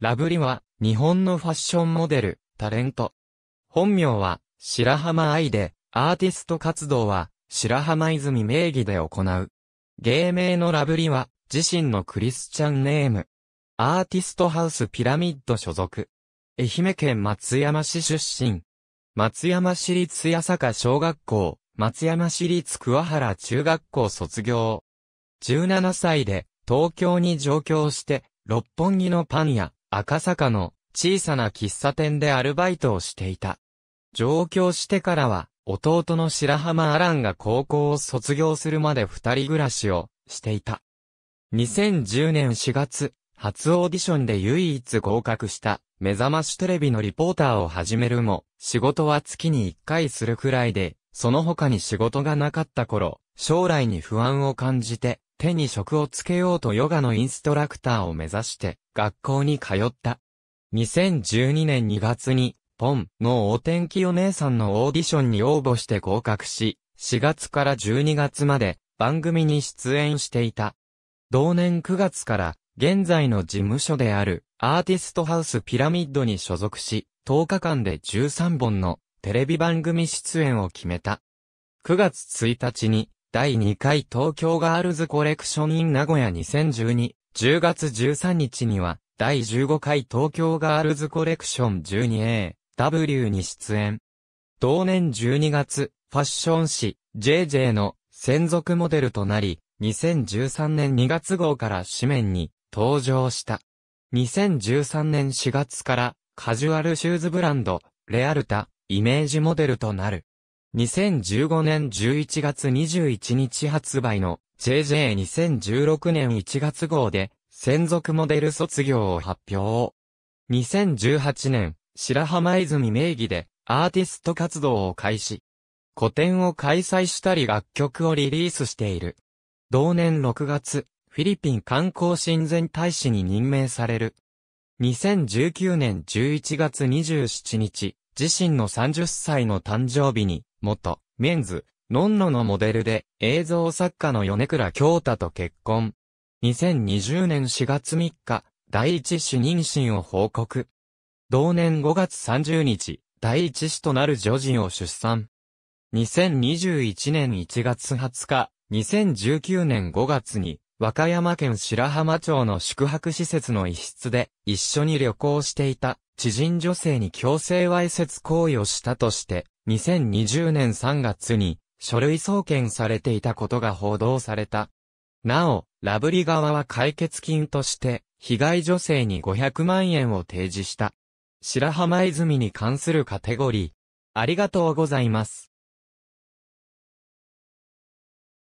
ラブリは、日本のファッションモデル、タレント。本名は、白浜愛で、アーティスト活動は、白浜泉名義で行う。芸名のラブリは、自身のクリスチャンネーム。アーティストハウスピラミッド所属。愛媛県松山市出身。松山市立八坂小学校、松山市立桑原中学校卒業。17歳で、東京に上京して、六本木のパン屋、赤坂の小さな喫茶店でアルバイトをしていた。上京してからは、弟の白浜アランが高校を卒業するまで二人暮らしをしていた。2010年4月、初オーディションで唯一合格した目覚ましテレビのリポーターを始めるも、仕事は月に一回するくらいで、その他に仕事がなかった頃、将来に不安を感じて、手に職をつけようとヨガのインストラクターを目指して学校に通った。2012年2月に、ポンのお天気お姉さんのオーディションに応募して合格し、4月から12月まで番組に出演していた。同年9月から現在の事務所であるアーティストハウスピラミッドに所属し、10日間で13本のテレビ番組出演を決めた。9月1日に第2回東京ガールズコレクションイン名古屋2012、10月13日には、第15回東京ガールズコレクション 12A、W に出演。同年12月、ファッション誌、JJ の専属モデルとなり、2013年2月号から紙面に登場した。2013年4月から、カジュアルシューズブランド、レアルタ、イメージモデルとなる。2015年11月21日発売の JJ2016 年1月号で専属モデル卒業を発表。2018年、白浜泉名義でアーティスト活動を開始。個展を開催したり楽曲をリリースしている。同年6月、フィリピン観光親善大使に任命される。2019年11月27日、自身の30歳の誕生日に、元、メンズ、ノンノのモデルで映像作家の米倉京太と結婚。2020年4月3日、第一子妊娠を報告。同年5月30日、第一子となる女児を出産。2021年1月20日、2019年5月に、和歌山県白浜町の宿泊施設の一室で、一緒に旅行していた知人女性に強制わいせつ行為をしたとして、2020年3月に書類送検されていたことが報道された。なお、ラブリ側は解決金として、被害女性に500万円を提示した。白浜泉に関するカテゴリー。ありがとうございます。